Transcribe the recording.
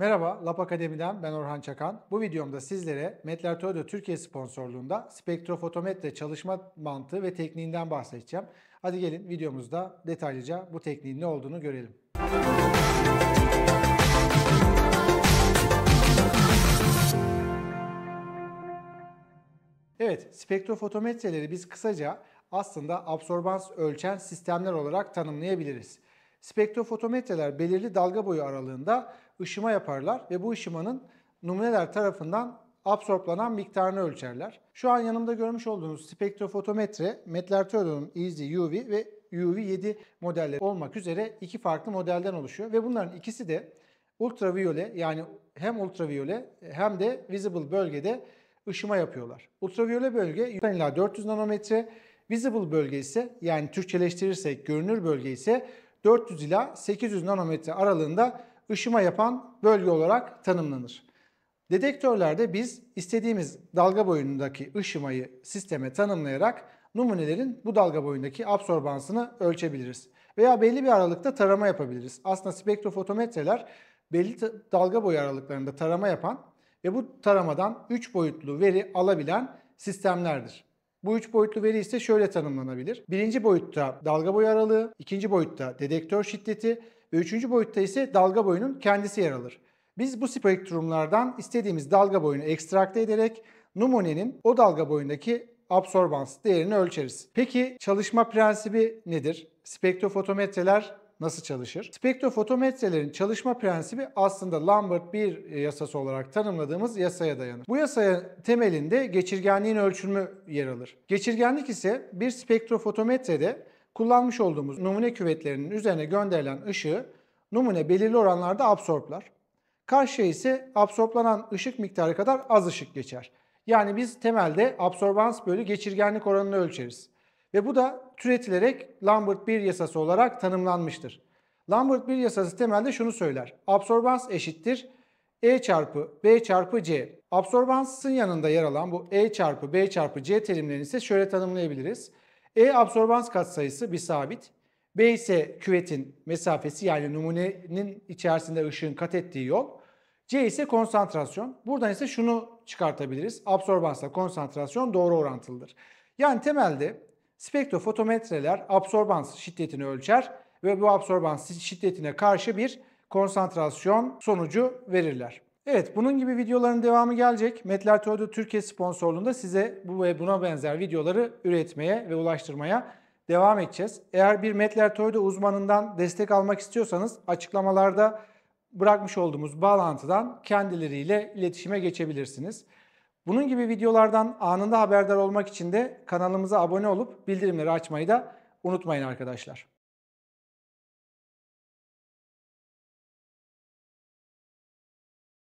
Merhaba, Lab Akademi'den ben Orhan Çakan. Bu videomda sizlere Metler Toyota Türkiye sponsorluğunda spektrofotometre çalışma mantığı ve tekniğinden bahsedeceğim. Hadi gelin videomuzda detaylıca bu tekniğin ne olduğunu görelim. Evet, spektrofotometreleri biz kısaca aslında absorbans ölçen sistemler olarak tanımlayabiliriz. Spektrofotometreler belirli dalga boyu aralığında ışıma yaparlar ve bu ışımanın numuneler tarafından absorplanan miktarını ölçerler. Şu an yanımda görmüş olduğunuz spektrofotometre, Metlertodon Easy UV ve UV7 modelleri olmak üzere iki farklı modelden oluşuyor ve bunların ikisi de ultraviyole yani hem ultraviyole hem de visible bölgede ışıma yapıyorlar. Ultraviyole bölge 400 nanometre, visible bölge ise yani Türkçeleştirirsek görünür bölge ise 400 ila 800 nanometre aralığında ışıma yapan bölge olarak tanımlanır. Dedektörlerde biz istediğimiz dalga boyundaki ışımayı sisteme tanımlayarak numunelerin bu dalga boyundaki absorbansını ölçebiliriz. Veya belli bir aralıkta tarama yapabiliriz. Aslında spektrofotometreler belli dalga boyu aralıklarında tarama yapan ve bu taramadan 3 boyutlu veri alabilen sistemlerdir. Bu üç boyutlu veri ise şöyle tanımlanabilir. Birinci boyutta dalga boyu aralığı, ikinci boyutta dedektör şiddeti ve üçüncü boyutta ise dalga boyunun kendisi yer alır. Biz bu spektrumlardan istediğimiz dalga boyunu ekstrakte ederek numunenin o dalga boyundaki absorbans değerini ölçeriz. Peki çalışma prensibi nedir? Spektrofotometreler nasıl çalışır? Spektrofotometrelerin çalışma prensibi aslında Lambert 1 e, yasası olarak tanımladığımız yasaya dayanır. Bu yasaya temelinde geçirgenliğin ölçümü yer alır. Geçirgenlik ise bir spektrofotometrede kullanmış olduğumuz numune küvetlerinin üzerine gönderilen ışığı numune belirli oranlarda absorplar. Karşıya ise absorplanan ışık miktarı kadar az ışık geçer. Yani biz temelde absorbans bölü geçirgenlik oranını ölçeriz. Ve bu da türetilerek Lambert 1 yasası olarak tanımlanmıştır. Lambert 1 yasası temelde şunu söyler. Absorbans eşittir E çarpı B çarpı C. Absorbansın yanında yer alan bu E çarpı B çarpı C terimlerini ise şöyle tanımlayabiliriz. E absorbans katsayısı bir sabit. B ise küvetin mesafesi yani numunenin içerisinde ışığın kat ettiği yol. C ise konsantrasyon. Buradan ise şunu çıkartabiliriz. Absorbansla konsantrasyon doğru orantılıdır. Yani temelde spektrofotometreler absorbans şiddetini ölçer ve bu absorbans şiddetine karşı bir konsantrasyon sonucu verirler. Evet bunun gibi videoların devamı gelecek. Metler Toyota Türkiye sponsorluğunda size bu ve buna benzer videoları üretmeye ve ulaştırmaya devam edeceğiz. Eğer bir Metler Toyota uzmanından destek almak istiyorsanız açıklamalarda bırakmış olduğumuz bağlantıdan kendileriyle iletişime geçebilirsiniz. Bunun gibi videolardan anında haberdar olmak için de kanalımıza abone olup bildirimleri açmayı da unutmayın arkadaşlar.